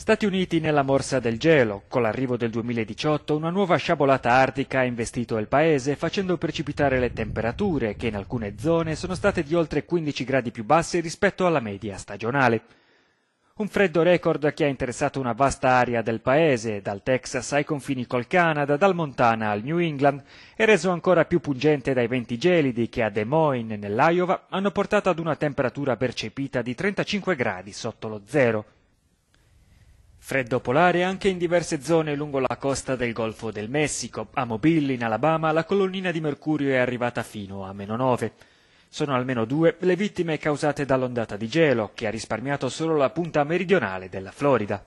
Stati Uniti nella morsa del gelo. Con l'arrivo del 2018 una nuova sciabolata artica ha investito il paese facendo precipitare le temperature che in alcune zone sono state di oltre 15 gradi più basse rispetto alla media stagionale. Un freddo record che ha interessato una vasta area del paese, dal Texas ai confini col Canada, dal Montana al New England, e reso ancora più pungente dai venti gelidi che a Des Moines, nell'Iowa, hanno portato ad una temperatura percepita di 35 gradi sotto lo zero. Freddo polare anche in diverse zone lungo la costa del Golfo del Messico. A Mobile, in Alabama, la colonnina di mercurio è arrivata fino a meno 9. Sono almeno due le vittime causate dall'ondata di gelo, che ha risparmiato solo la punta meridionale della Florida.